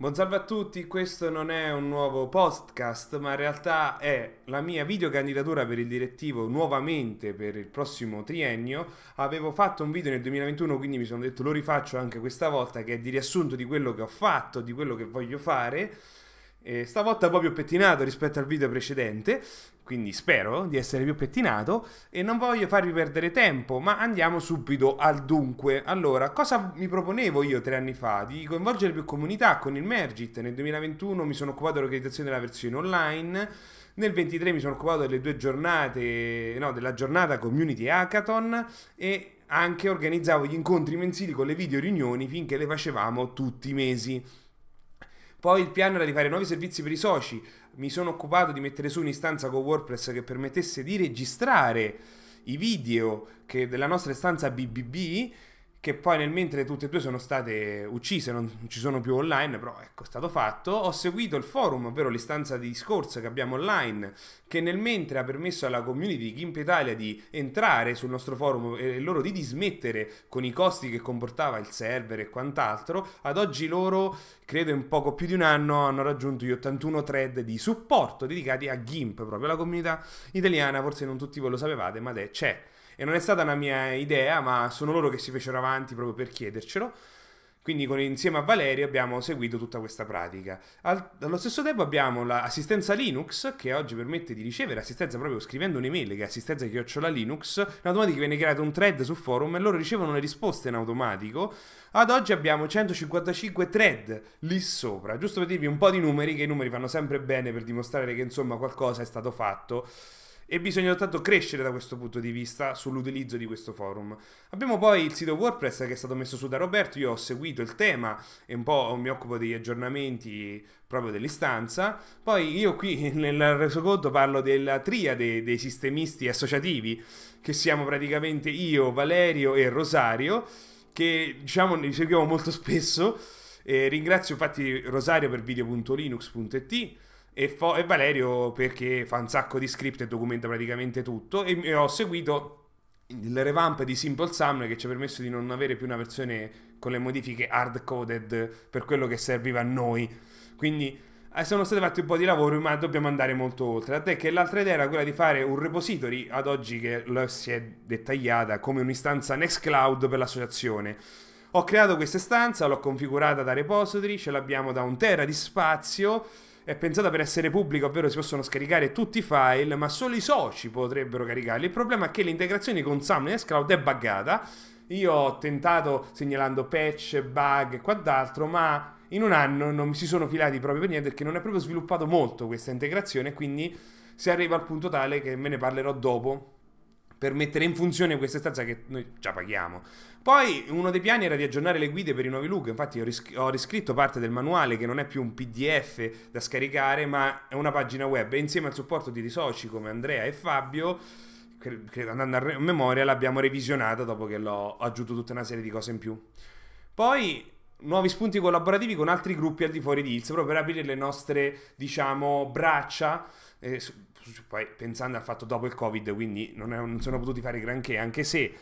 Buon salve a tutti, questo non è un nuovo podcast, ma in realtà è la mia videocandidatura per il direttivo nuovamente per il prossimo triennio. Avevo fatto un video nel 2021, quindi mi sono detto lo rifaccio anche questa volta, che è di riassunto di quello che ho fatto, di quello che voglio fare. E stavolta proprio pettinato rispetto al video precedente, quindi spero di essere più pettinato e non voglio farvi perdere tempo, ma andiamo subito al dunque. Allora, cosa mi proponevo io tre anni fa? Di coinvolgere più comunità con il Mergit. Nel 2021 mi sono occupato dell'organizzazione della versione online, nel 23 mi sono occupato delle due giornate, no, della giornata Community Hackathon e anche organizzavo gli incontri mensili con le video riunioni finché le facevamo tutti i mesi. Poi il piano era di fare nuovi servizi per i soci. Mi sono occupato di mettere su un'istanza con WordPress che permettesse di registrare i video della nostra istanza BBB che poi nel mentre tutte e due sono state uccise, non ci sono più online, però ecco, è stato fatto, ho seguito il forum, ovvero l'istanza di discorso che abbiamo online, che nel mentre ha permesso alla community di Gimp Italia di entrare sul nostro forum e loro di dismettere con i costi che comportava il server e quant'altro, ad oggi loro, credo in poco più di un anno, hanno raggiunto gli 81 thread di supporto dedicati a Gimp, proprio la comunità italiana, forse non tutti voi lo sapevate, ma c'è. E non è stata una mia idea, ma sono loro che si fecero avanti proprio per chiedercelo. Quindi con, insieme a Valerio abbiamo seguito tutta questa pratica. Al, allo stesso tempo abbiamo l'assistenza Linux che oggi permette di ricevere assistenza proprio scrivendo un'email che è assistenza chiocciola Linux, in automatico viene creato un thread sul forum e loro ricevono le risposte in automatico. Ad oggi abbiamo 155 thread lì sopra, giusto per dirvi un po' di numeri, che i numeri fanno sempre bene per dimostrare che insomma qualcosa è stato fatto e bisogna soltanto crescere da questo punto di vista sull'utilizzo di questo forum. Abbiamo poi il sito WordPress che è stato messo su da Roberto, io ho seguito il tema e un po' mi occupo degli aggiornamenti proprio dell'istanza. Poi io qui nel resoconto parlo della triade dei sistemisti associativi, che siamo praticamente io, Valerio e Rosario, che diciamo li seguiamo molto spesso. Eh, ringrazio infatti Rosario per video.linux.it e, fo- e, Valerio perché fa un sacco di script e documenta praticamente tutto e, e ho seguito il revamp di Simple Summer che ci ha permesso di non avere più una versione con le modifiche hard coded per quello che serviva a noi quindi eh, sono stati fatti un po' di lavoro, ma dobbiamo andare molto oltre. Tant'è che l'altra idea era quella di fare un repository ad oggi che lo si è dettagliata come un'istanza Nextcloud per l'associazione. Ho creato questa istanza, l'ho configurata da repository, ce l'abbiamo da un tera di spazio è pensata per essere pubblica, ovvero si possono scaricare tutti i file, ma solo i soci potrebbero caricarli. Il problema è che l'integrazione con Summoner's Cloud è buggata. Io ho tentato segnalando patch, bug e quant'altro, ma in un anno non mi si sono filati proprio per niente perché non è proprio sviluppato molto questa integrazione, quindi si arriva al punto tale che me ne parlerò dopo per mettere in funzione questa stanze che noi già paghiamo. Poi uno dei piani era di aggiornare le guide per i nuovi look, infatti ho, ris- ho riscritto parte del manuale che non è più un PDF da scaricare, ma è una pagina web e insieme al supporto di soci come Andrea e Fabio andando a memoria, l'abbiamo revisionata dopo che l'ho aggiunto tutta una serie di cose in più. Poi nuovi spunti collaborativi con altri gruppi al di fuori di Hills, proprio per aprire le nostre, diciamo, braccia. Eh, poi pensando al fatto dopo il Covid, quindi non, è, non sono potuti fare granché, anche se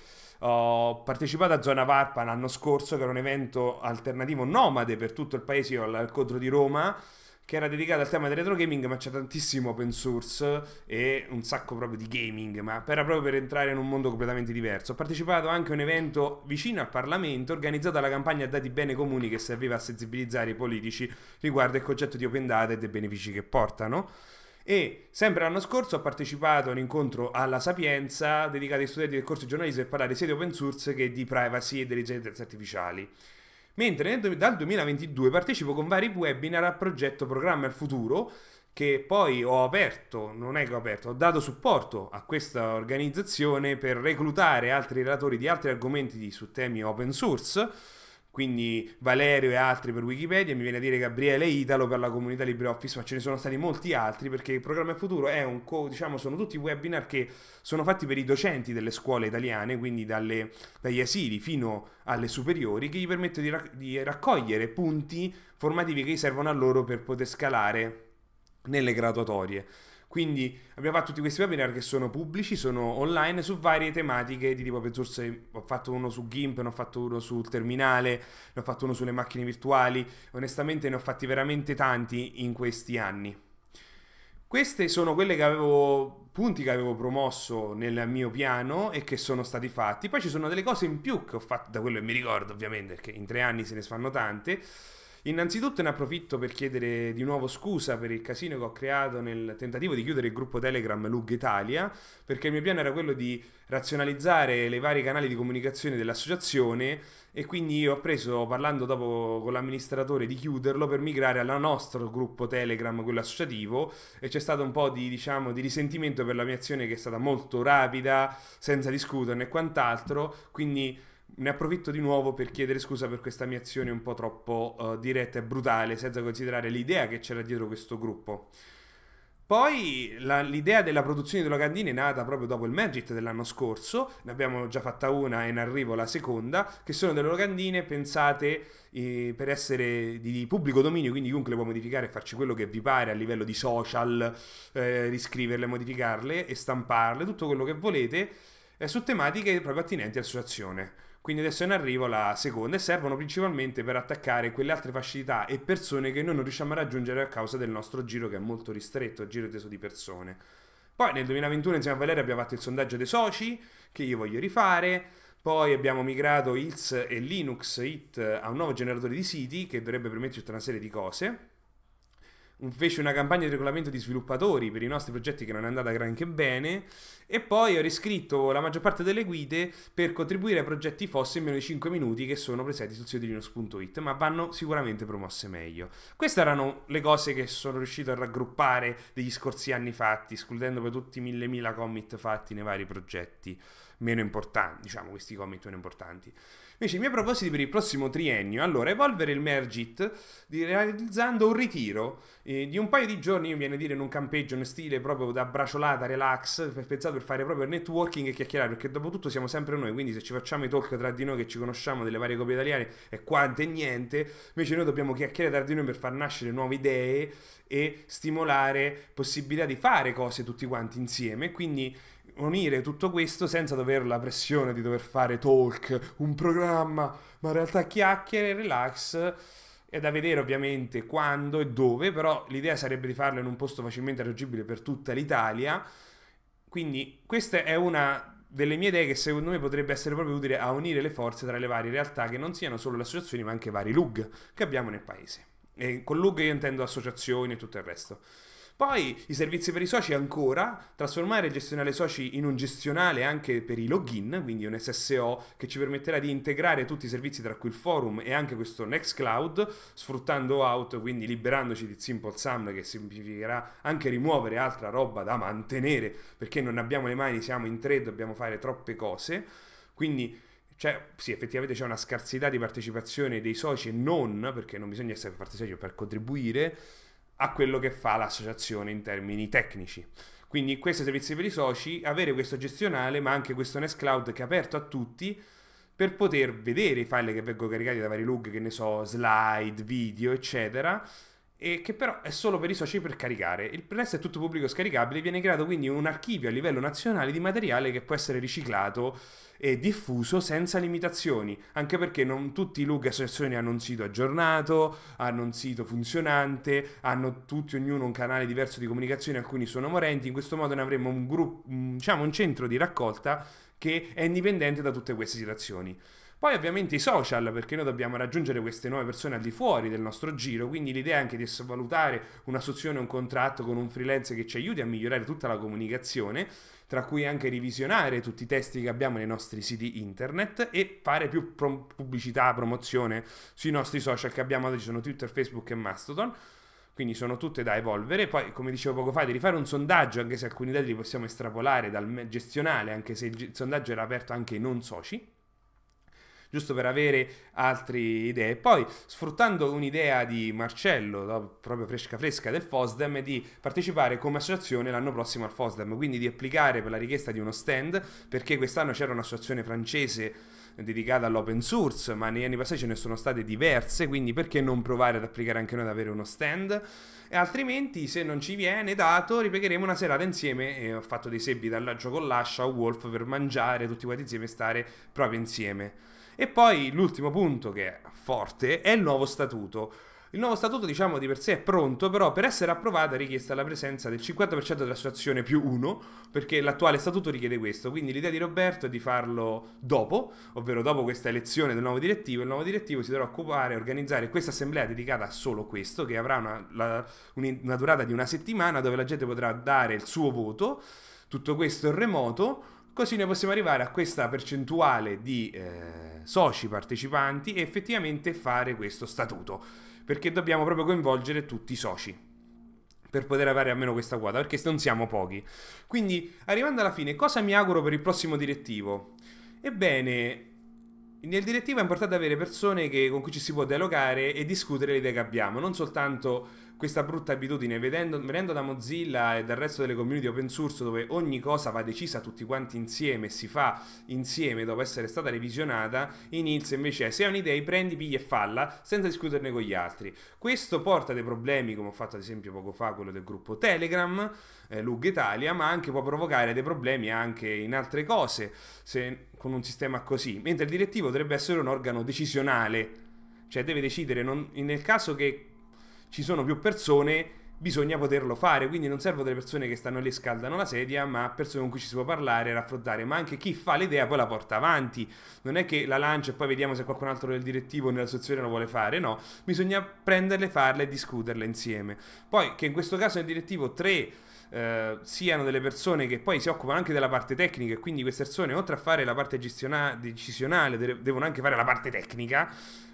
ho partecipato a Zona Varpa l'anno scorso, che era un evento alternativo nomade per tutto il paese, io all'incontro di Roma, che era dedicata al tema del retro gaming, ma c'è tantissimo open source e un sacco proprio di gaming, ma era proprio per entrare in un mondo completamente diverso. Ho partecipato anche a un evento vicino al Parlamento organizzato dalla campagna Dati Bene Comuni che serviva a sensibilizzare i politici riguardo il concetto di open data e dei benefici che portano. E sempre l'anno scorso ho partecipato a un incontro alla Sapienza dedicato ai studenti del corso di giornalismo per parlare sia di open source che di privacy e delle intelligenze artificiali. Mentre nel, dal 2022 partecipo con vari webinar al progetto Programma il Futuro, che poi ho aperto, non è che ho aperto, ho dato supporto a questa organizzazione per reclutare altri relatori di altri argomenti su temi open source quindi Valerio e altri per Wikipedia, mi viene a dire Gabriele e Italo per la comunità LibreOffice, ma ce ne sono stati molti altri perché il programma Futuro è un co, diciamo, sono tutti webinar che sono fatti per i docenti delle scuole italiane, quindi dalle, dagli asili fino alle superiori, che gli permettono di, rac- di raccogliere punti formativi che gli servono a loro per poter scalare nelle graduatorie. Quindi abbiamo fatto tutti questi webinar che sono pubblici, sono online su varie tematiche di tipo open source. Ho fatto uno su GIMP, ne ho fatto uno sul terminale, ne ho fatto uno sulle macchine virtuali. Onestamente ne ho fatti veramente tanti in questi anni. Queste sono quelle che avevo punti che avevo promosso nel mio piano e che sono stati fatti. Poi ci sono delle cose in più che ho fatto da quello che mi ricordo, ovviamente, perché in tre anni se ne fanno tante. Innanzitutto ne approfitto per chiedere di nuovo scusa per il casino che ho creato nel tentativo di chiudere il gruppo Telegram Lug Italia, perché il mio piano era quello di razionalizzare le varie canali di comunicazione dell'associazione e quindi ho preso, parlando dopo con l'amministratore, di chiuderlo per migrare al nostro gruppo Telegram, quello associativo, e c'è stato un po' di, diciamo, di risentimento per la mia azione che è stata molto rapida, senza discuterne e quant'altro, quindi ne approfitto di nuovo per chiedere scusa per questa mia azione un po' troppo uh, diretta e brutale, senza considerare l'idea che c'era dietro questo gruppo. Poi la, l'idea della produzione di locandine è nata proprio dopo il Magic dell'anno scorso, ne abbiamo già fatta una e in arrivo la seconda, che sono delle locandine pensate eh, per essere di, di, pubblico dominio, quindi chiunque le può modificare e farci quello che vi pare a livello di social, eh, riscriverle, modificarle e stamparle, tutto quello che volete, eh, su tematiche proprio attinenti all'associazione. Quindi adesso è in arrivo la seconda e servono principalmente per attaccare quelle altre facilità e persone che noi non riusciamo a raggiungere a causa del nostro giro che è molto ristretto, il giro teso di persone. Poi nel 2021 insieme a Valeria abbiamo fatto il sondaggio dei soci, che io voglio rifare, poi abbiamo migrato ILS e Linux IT a un nuovo generatore di siti che dovrebbe permetterci tutta una serie di cose feci una campagna di regolamento di sviluppatori per i nostri progetti che non è andata granché bene e poi ho riscritto la maggior parte delle guide per contribuire ai progetti FOSS in meno di 5 minuti che sono presenti sul sito di linux.it ma vanno sicuramente promosse meglio queste erano le cose che sono riuscito a raggruppare degli scorsi anni fatti escludendo per tutti i mille mila commit fatti nei vari progetti meno importanti, diciamo questi comic meno importanti. Invece i miei propositi per il prossimo triennio, allora evolvere il Mergit realizzando un ritiro eh, di un paio di giorni, io viene a dire in un campeggio, in stile proprio da braciolata, relax, pensato per fare proprio networking e chiacchierare, perché dopo tutto siamo sempre noi, quindi se ci facciamo i talk tra di noi che ci conosciamo delle varie copie italiane è quante e niente, invece noi dobbiamo chiacchierare tra di noi per far nascere nuove idee e stimolare possibilità di fare cose tutti quanti insieme, quindi unire tutto questo senza dover la pressione di dover fare talk, un programma, ma in realtà chiacchiere, relax. È da vedere ovviamente quando e dove, però l'idea sarebbe di farlo in un posto facilmente raggiungibile per tutta l'Italia. Quindi questa è una delle mie idee che secondo me potrebbe essere proprio utile a unire le forze tra le varie realtà che non siano solo le associazioni ma anche i vari LUG che abbiamo nel paese. E con LUG io intendo associazioni e tutto il resto. Poi i servizi per i soci ancora, trasformare il gestionale soci in un gestionale anche per i login, quindi un SSO che ci permetterà di integrare tutti i servizi tra cui il forum e anche questo Nextcloud, sfruttando out, quindi liberandoci di Simple Sum che significherà anche rimuovere altra roba da mantenere, perché non abbiamo le mani, siamo in tre, dobbiamo fare troppe cose. Quindi cioè, sì, effettivamente c'è una scarsità di partecipazione dei soci e non, perché non bisogna essere parte soci per contribuire, a quello che fa l'associazione in termini tecnici. Quindi questi servizi per i soci, avere questo gestionale, ma anche questo Nest Cloud che è aperto a tutti per poter vedere i file che vengono caricati da vari log, che ne so, slide, video, eccetera, e che però è solo per i soci per caricare. Il resto è tutto pubblico scaricabile, viene creato quindi un archivio a livello nazionale di materiale che può essere riciclato e diffuso senza limitazioni, anche perché non tutti i LUG associazioni hanno un sito aggiornato, hanno un sito funzionante, hanno tutti ognuno un canale diverso di comunicazione, alcuni sono morenti, in questo modo ne avremo un gruppo, diciamo un centro di raccolta che è indipendente da tutte queste situazioni. Poi ovviamente i social, perché noi dobbiamo raggiungere queste nuove persone al di fuori del nostro giro, quindi l'idea è anche di valutare un'assunzione, un contratto con un freelance che ci aiuti a migliorare tutta la comunicazione, tra cui anche revisionare tutti i testi che abbiamo nei nostri siti internet e fare più prom- pubblicità, promozione sui nostri social che abbiamo oggi, sono Twitter, Facebook e Mastodon quindi sono tutte da evolvere. Poi, come dicevo poco fa, di rifare un sondaggio, anche se alcuni dati li possiamo estrapolare dal gestionale, anche se il sondaggio era aperto anche ai non soci giusto per avere altre idee. Poi, sfruttando un'idea di Marcello, proprio fresca fresca del FOSDEM, di partecipare come associazione l'anno prossimo al FOSDEM, quindi di applicare per la richiesta di uno stand, perché quest'anno c'era un'associazione francese dedicata all'open source, ma negli anni passati ce ne sono state diverse, quindi perché non provare ad applicare anche noi ad avere uno stand? E altrimenti, se non ci viene dato, ripiegheremo una serata insieme. Eh, ho fatto dei sebbi dall'aggio con l'ascia o Wolf per mangiare tutti quanti insieme e stare proprio insieme. E poi l'ultimo punto che è forte è il nuovo statuto. Il nuovo statuto, diciamo, di per sé è pronto, però per essere approvato è richiesta la presenza del 50% dell'associazione più uno, perché l'attuale statuto richiede questo. Quindi l'idea di Roberto è di farlo dopo, ovvero dopo questa elezione del nuovo direttivo. Il nuovo direttivo si dovrà occupare e organizzare questa assemblea dedicata a solo questo, che avrà una, la, una durata di una settimana, dove la gente potrà dare il suo voto. Tutto questo in remoto Così noi possiamo arrivare a questa percentuale di eh, soci partecipanti e effettivamente fare questo statuto, perché dobbiamo proprio coinvolgere tutti i soci per poter avere almeno questa quota, perché non siamo pochi. Quindi, arrivando alla fine, cosa mi auguro per il prossimo direttivo? Ebbene, nel direttivo è importante avere persone che, con cui ci si può dialogare e discutere le idee che abbiamo, non soltanto questa brutta abitudine, vedendo, venendo da Mozilla e dal resto delle community open source dove ogni cosa va decisa tutti quanti insieme, si fa insieme dopo essere stata revisionata, inizia invece se hai un'idea prendi, pigli e falla senza discuterne con gli altri. Questo porta dei problemi come ho fatto ad esempio poco fa quello del gruppo Telegram, eh, Lug Italia, ma anche può provocare dei problemi anche in altre cose se, con un sistema così, mentre il direttivo dovrebbe essere un organo decisionale cioè deve decidere non, nel caso che ci sono più persone, bisogna poterlo fare. Quindi non servono delle persone che stanno lì e scaldano la sedia, ma persone con cui ci si può parlare, raffrontare. Ma anche chi fa l'idea poi la porta avanti. Non è che la lancia e poi vediamo se qualcun altro del direttivo o sezione lo vuole fare. No, bisogna prenderle, farle e discuterle insieme. Poi che in questo caso nel direttivo 3. Eh, siano delle persone che poi si occupano anche della parte tecnica e quindi queste persone oltre a fare la parte decisionale devono anche fare la parte tecnica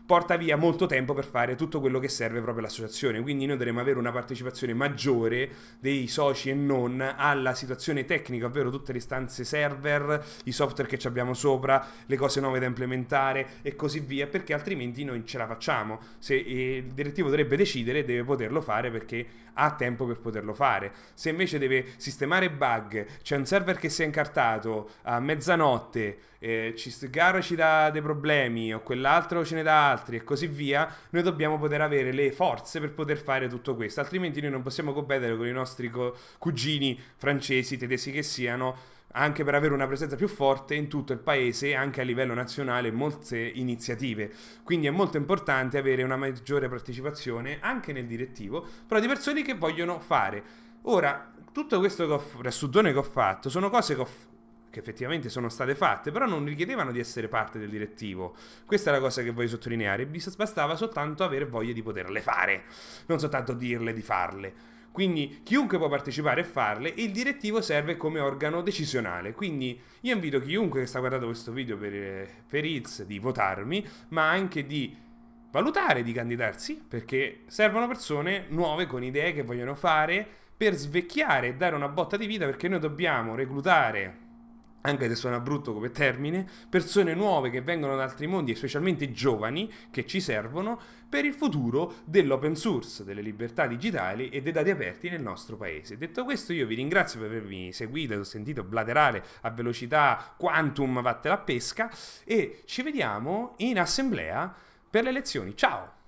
porta via molto tempo per fare tutto quello che serve proprio all'associazione. Quindi noi dovremmo avere una partecipazione maggiore dei soci e non alla situazione tecnica, ovvero tutte le stanze server, i software che abbiamo sopra, le cose nuove da implementare e così via, perché altrimenti noi ce la facciamo. Se eh, il direttivo dovrebbe decidere, deve poterlo fare perché ha tempo per poterlo fare. Se invece deve sistemare bug, c'è un server che si è incartato a mezzanotte eh, Cistgaro ci dà dei problemi o quell'altro ce ne dà altri e così via, noi dobbiamo poter avere le forze per poter fare tutto questo, altrimenti noi non possiamo competere con i nostri co- cugini francesi, tedeschi che siano, anche per avere una presenza più forte in tutto il paese e anche a livello nazionale molte iniziative. Quindi è molto importante avere una maggiore partecipazione anche nel direttivo, però di persone che vogliono fare. Ora, tutto questo che ho, riassuntone che ho fatto sono cose che ho che effettivamente sono state fatte, però non richiedevano di essere parte del direttivo. Questa è la cosa che voglio sottolineare, bastava soltanto avere voglia di poterle fare, non soltanto dirle di farle. Quindi chiunque può partecipare e farle il direttivo serve come organo decisionale. Quindi io invito chiunque che sta guardando questo video per, per ITS di votarmi, ma anche di valutare di candidarsi, perché servono persone nuove con idee che vogliono fare per svecchiare e dare una botta di vita perché noi dobbiamo reclutare anche se suona brutto come termine, persone nuove che vengono da altri mondi e specialmente giovani che ci servono per il futuro dell'open source, delle libertà digitali e dei dati aperti nel nostro paese. Detto questo io vi ringrazio per avermi seguito, ho sentito blaterale a velocità quantum vatte la pesca e ci vediamo in assemblea per le lezioni. Ciao!